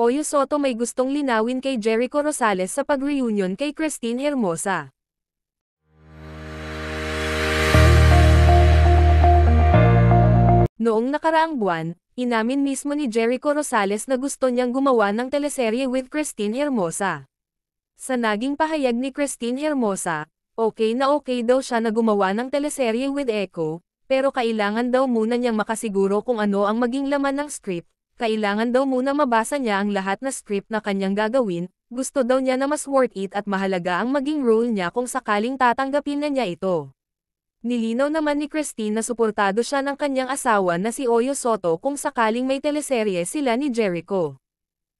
Oyo Soto may gustong linawin kay Jericho Rosales sa pag-reunion kay Christine Hermosa. Noong nakaraang buwan, inamin mismo ni Jericho Rosales na gusto niyang gumawa ng teleserye with Christine Hermosa. Sa naging pahayag ni Christine Hermosa, okay na okay daw siya na gumawa ng teleserye with Echo, pero kailangan daw muna niyang makasiguro kung ano ang maging laman ng script, kailangan daw muna mabasa niya ang lahat na script na kanyang gagawin, gusto daw niya na mas worth it at mahalaga ang maging role niya kung sakaling tatanggapin na niya ito. Nilinaw naman ni Christine na suportado siya ng kanyang asawa na si Oyo Soto kung sakaling may teleserye sila ni Jericho.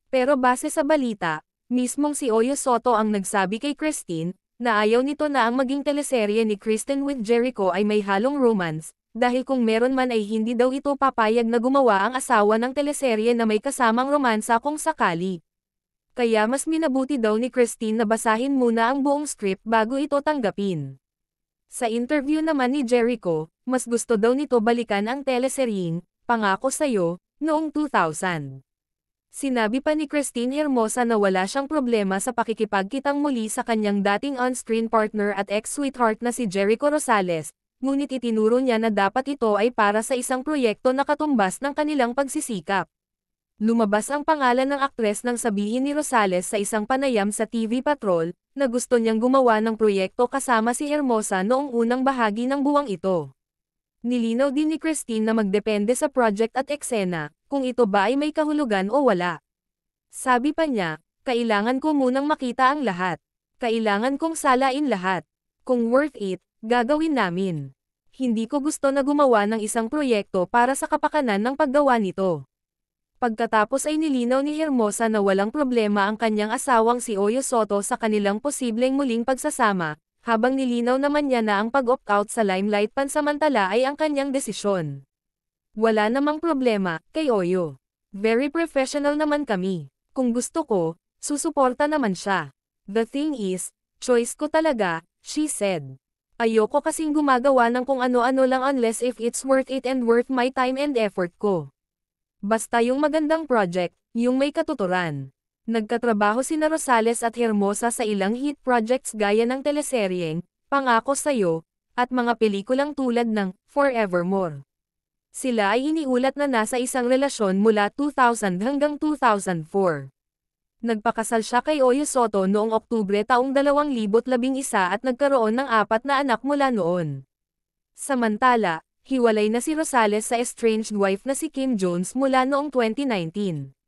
Pero base sa balita, mismong si Oyo Soto ang nagsabi kay Christine, na ayaw nito na ang maging teleserye ni Kristen with Jericho ay may halong romance, dahil kung meron man ay hindi daw ito papayag na gumawa ang asawa ng teleserye na may kasamang romansa kung sakali. Kaya mas minabuti daw ni Christine na basahin muna ang buong script bago ito tanggapin. Sa interview naman ni Jericho, mas gusto daw nito balikan ang teleseryeng, Pangako Sa'yo, noong 2000. Sinabi pa ni Christine Hermosa na wala siyang problema sa pakikipagkitang muli sa kanyang dating on-screen partner at ex-sweetheart na si Jericho Rosales, ngunit itinuro niya na dapat ito ay para sa isang proyekto na katumbas ng kanilang pagsisikap. Lumabas ang pangalan ng aktres nang sabihin ni Rosales sa isang panayam sa TV Patrol, na gusto niyang gumawa ng proyekto kasama si Hermosa noong unang bahagi ng buwang ito. Nilinaw din ni Christine na magdepende sa project at eksena, kung ito ba ay may kahulugan o wala. Sabi pa niya, kailangan ko munang makita ang lahat. Kailangan kong salain lahat. Kung worth it, Gagawin namin. Hindi ko gusto na gumawa ng isang proyekto para sa kapakanan ng paggawa nito. Pagkatapos ay nilinaw ni Hermosa na walang problema ang kanyang asawang si Oyo Soto sa kanilang posibleng muling pagsasama, habang nilinaw naman niya na ang pag-opt-out sa limelight pansamantala ay ang kanyang desisyon. Wala namang problema, kay Oyo. Very professional naman kami. Kung gusto ko, susuporta naman siya. The thing is, choice ko talaga, she said. Ayoko kasing gumagawa ng kung ano-ano lang unless if it's worth it and worth my time and effort ko. Basta yung magandang project, yung may katuturan. Nagkatrabaho si Rosales at Hermosa sa ilang hit projects gaya ng teleseryeng, Pangako Sa'yo, at mga pelikulang tulad ng Forevermore. Sila ay iniulat na nasa isang relasyon mula 2000 hanggang 2004. Nagpakasal siya kay Oyo Soto noong Oktubre taong 2011 at nagkaroon ng apat na anak mula noon. Samantala, hiwalay na si Rosales sa estranged wife na si Kim Jones mula noong 2019.